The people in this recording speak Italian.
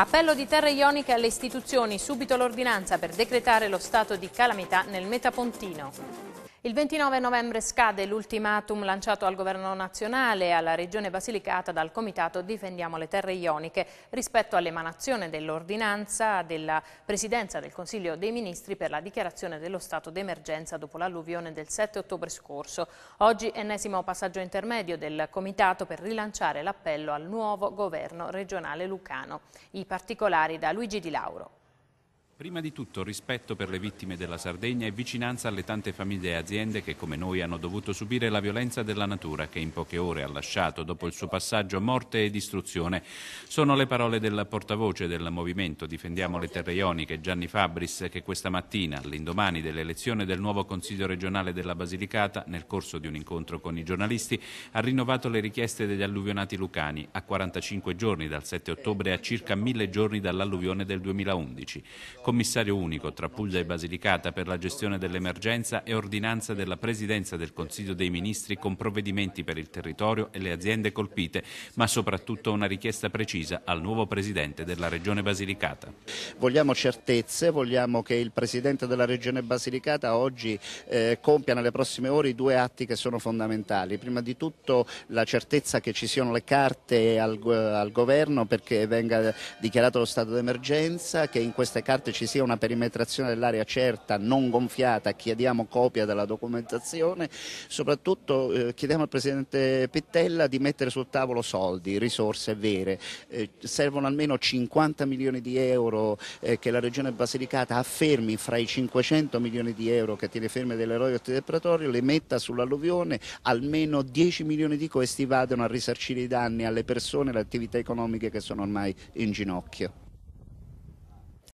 Appello di Terre Ioniche alle istituzioni, subito l'ordinanza per decretare lo stato di calamità nel Metapontino. Il 29 novembre scade l'ultimatum lanciato al governo nazionale e alla regione Basilicata dal comitato Difendiamo le terre ioniche rispetto all'emanazione dell'ordinanza della presidenza del Consiglio dei Ministri per la dichiarazione dello stato d'emergenza dopo l'alluvione del 7 ottobre scorso. Oggi ennesimo passaggio intermedio del comitato per rilanciare l'appello al nuovo governo regionale lucano. I particolari da Luigi Di Lauro. Prima di tutto rispetto per le vittime della Sardegna e vicinanza alle tante famiglie e aziende che come noi hanno dovuto subire la violenza della natura che in poche ore ha lasciato dopo il suo passaggio morte e distruzione. Sono le parole del portavoce del movimento Difendiamo le Terre Ioniche Gianni Fabris che questa mattina, all'indomani dell'elezione del nuovo Consiglio regionale della Basilicata, nel corso di un incontro con i giornalisti, ha rinnovato le richieste degli alluvionati lucani a 45 giorni dal 7 ottobre a circa 1000 giorni dall'alluvione del 2011 commissario unico tra Puglia e Basilicata per la gestione dell'emergenza e ordinanza della Presidenza del Consiglio dei Ministri con provvedimenti per il territorio e le aziende colpite, ma soprattutto una richiesta precisa al nuovo Presidente della Regione Basilicata. Vogliamo certezze, vogliamo che il Presidente della Regione Basilicata oggi eh, compia nelle prossime ore i due atti che sono fondamentali. Prima di tutto la certezza che ci siano le carte al, al Governo perché venga dichiarato lo stato d'emergenza, che in queste carte ci ci sia una perimetrazione dell'area certa, non gonfiata, chiediamo copia della documentazione, soprattutto eh, chiediamo al Presidente Pittella di mettere sul tavolo soldi, risorse vere, eh, servono almeno 50 milioni di euro eh, che la Regione Basilicata affermi fra i 500 milioni di euro che tiene ferme delle royalties del Pretorio, le metta sull'alluvione, almeno 10 milioni di questi vadano a risarcire i danni alle persone e alle attività economiche che sono ormai in ginocchio.